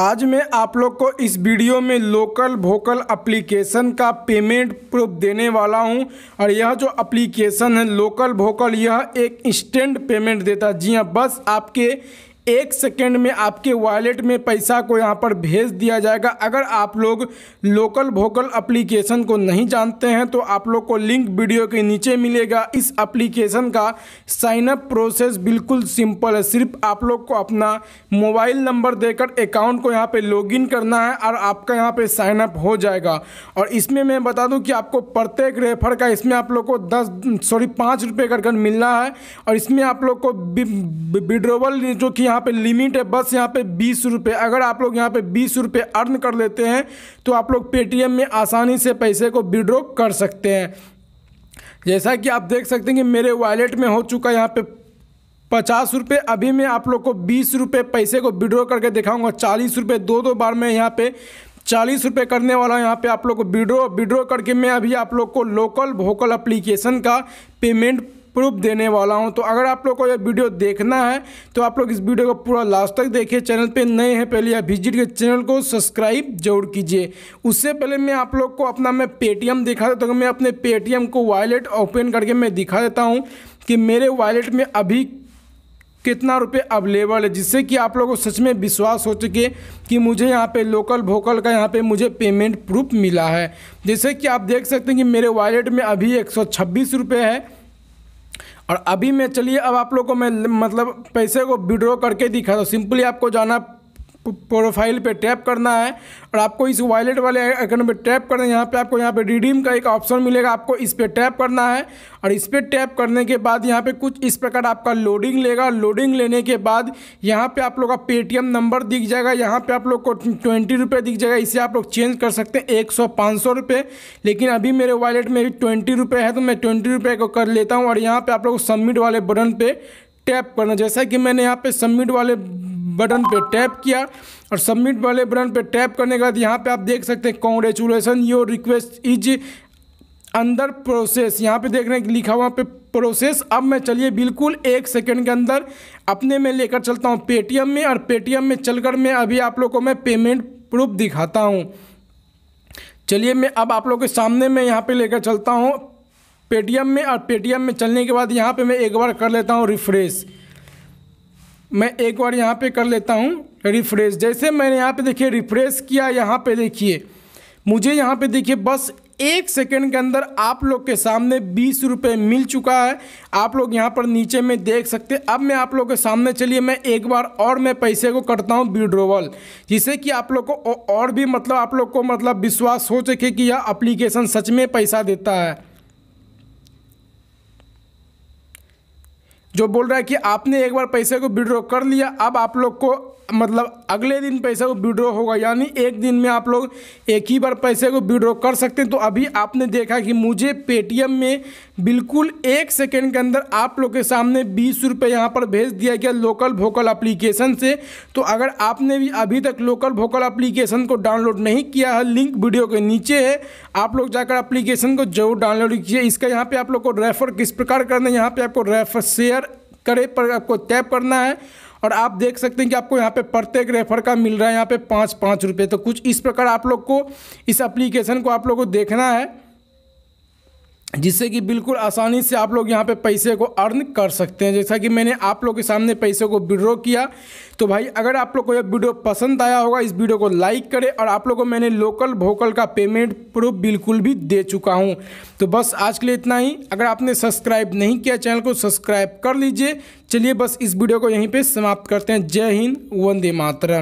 आज मैं आप लोग को इस वीडियो में लोकल भोकल अप्लीकेशन का पेमेंट प्रूफ देने वाला हूं और यह जो अप्लीकेशन है लोकल भोकल यह एक इंस्टेंट पेमेंट देता है जी हाँ बस आपके एक सेकेंड में आपके वॉलेट में पैसा को यहाँ पर भेज दिया जाएगा अगर आप लोग लोकल वोकल एप्लीकेशन को नहीं जानते हैं तो आप लोग को लिंक वीडियो के नीचे मिलेगा इस एप्लीकेशन का साइनअप प्रोसेस बिल्कुल सिंपल है सिर्फ आप लोग को अपना मोबाइल नंबर देकर अकाउंट को यहाँ पे लॉगिन करना है और आपका यहाँ पर साइनअप हो जाएगा और इसमें मैं बता दूँ कि आपको प्रत्येक रेफर का इसमें आप लोग को दस सॉरी पाँच रुपये कर मिलना है और इसमें आप लोग को विड्रोवल जो कि यहाँ पे लिमिट है बस यहाँ पे बीस रुपये अगर आप लोग यहाँ पे बीस रुपये अर्न कर लेते हैं तो आप लोग पेटीएम में आसानी से पैसे को विड्रॉ कर सकते हैं जैसा कि आप देख सकते हैं कि मेरे वॉलेट में हो चुका यहाँ पे पचास रुपये अभी मैं आप लोग को बीस रुपये पैसे को विड्रॉ करके दिखाऊंगा चालीस रुपये दो दो बार मैं यहाँ पे चालीस रुपये करने वाला यहाँ पे आप लोग को विड्रॉ विड्रॉ करके मैं अभी आप लोग को लोकल भोकल अप्लीकेशन का पेमेंट प्रूफ देने वाला हूँ तो अगर आप लोग को यह वीडियो देखना है तो आप लोग इस वीडियो को पूरा लास्ट तक देखिए चैनल पर नए हैं पहले या विजिट के चैनल को सब्सक्राइब जरूर कीजिए उससे पहले मैं आप लोग को अपना मैं पेटीएम दिखा देता हूँ मैं अपने पेटीएम को वॉलेट ओपन करके मैं दिखा देता हूँ कि मेरे वॉलेट में अभी कितना रुपए अवेलेबल है जिससे कि आप लोगों को सच में विश्वास हो चुके कि मुझे यहाँ पे लोकल भोकल का यहाँ पे मुझे पेमेंट प्रूफ मिला है जैसे कि आप देख सकते हैं कि मेरे वॉलेट में अभी एक सौ है और अभी मैं चलिए अब आप लोग को मैं मतलब पैसे को विड्रॉ करके दिखा हूँ सिंपली आपको जाना प्रोफाइल पे टैप करना है और आपको इस वॉलेट वाले आइकन पे टैप करना है यहाँ पे आपको यहाँ पे रिडीम का एक ऑप्शन मिलेगा आपको इस पर टैप करना है और इस पर टैप करने के बाद यहाँ पे कुछ इस प्रकार आपका लोडिंग लेगा लोडिंग लेने के बाद यहाँ पे आप लोग का पेटीएम नंबर दिख जाएगा यहाँ पे आप लोग को ट्वेंटी रुपये दिख जाएगा इसे आप लोग चेंज कर सकते हैं एक सौ पाँच सौ रुपये लेकिन अभी मेरे वॉलेट में भी ट्वेंटी रुपये है तो मैं ट्वेंटी रुपये को कर लेता हूँ और यहाँ पर आप लोग सबमिट वाले बटन पर टैप करना जैसा कि मैंने यहाँ पे सबमिट वाले बटन पे टैप किया और सबमिट वाले बटन पे टैप करने के बाद यहाँ पे आप देख सकते हैं कॉन्ग्रेचुलेसन योर रिक्वेस्ट इज अंदर प्रोसेस यहाँ पे देख रहे हैं लिखा हुआ पे प्रोसेस अब मैं चलिए बिल्कुल एक सेकंड के अंदर अपने में लेकर चलता हूँ पेटीएम में और पेटीएम में चलकर मैं अभी आप लोग को मैं पेमेंट प्रूफ दिखाता हूँ चलिए मैं अब आप लोग के सामने में यहाँ पे लेकर चलता हूँ पेटीएम में और पेटीएम में चलने के बाद यहाँ पर मैं एक बार कर लेता हूँ रिफ्रेश मैं एक बार यहाँ पे कर लेता हूँ रिफ्रेश जैसे मैंने यहाँ पे देखिए रिफ्रेश किया यहाँ पे देखिए मुझे यहाँ पे देखिए बस एक सेकंड के अंदर आप लोग के सामने बीस रुपये मिल चुका है आप लोग यहाँ पर नीचे में देख सकते हैं अब मैं आप लोग के सामने चलिए मैं एक बार और मैं पैसे को करता हूँ विड्रोवल जिससे कि आप लोग को और भी मतलब आप लोग को मतलब विश्वास हो सके कि यह अप्लीकेशन सच में पैसा देता है जो बोल रहा है कि आपने एक बार पैसे को विड्रॉ कर लिया अब आप लोग को मतलब अगले दिन पैसे को विड्रॉ होगा यानी एक दिन में आप लोग एक ही बार पैसे को विड्रॉ कर सकते हैं तो अभी आपने देखा कि मुझे पेटीएम में बिल्कुल एक सेकेंड के अंदर आप लोग के सामने बीस रुपये यहाँ पर भेज दिया गया लोकल वोकल अप्लीकेशन से तो अगर आपने भी अभी तक लोकल वोकल अप्लीकेशन को डाउनलोड नहीं किया है लिंक वीडियो के नीचे है आप लोग जाकर अप्लीकेशन को जरूर डाउनलोड कीजिए इसका यहाँ पर आप लोग को रेफर किस प्रकार करना है यहाँ पर आपको रेफर शेयर करे पर आपको टैप करना है और आप देख सकते हैं कि आपको यहाँ पे प्रत्येक रेफर का मिल रहा है यहाँ पे पाँच पाँच रुपये तो कुछ इस प्रकार आप लोग को इस एप्लीकेशन को आप लोग को देखना है जिससे कि बिल्कुल आसानी से आप लोग यहाँ पे पैसे को अर्न कर सकते हैं जैसा कि मैंने आप लोग के सामने पैसे को विड्रॉ किया तो भाई अगर आप लोग को यह वीडियो पसंद आया होगा इस वीडियो को लाइक करें और आप लोग को मैंने लोकल भोकल का पेमेंट प्रूफ बिल्कुल भी दे चुका हूँ तो बस आज के लिए इतना ही अगर आपने सब्सक्राइब नहीं किया चैनल को सब्सक्राइब कर लीजिए चलिए बस इस वीडियो को यहीं पर समाप्त करते हैं जय हिंद वंदे मातरम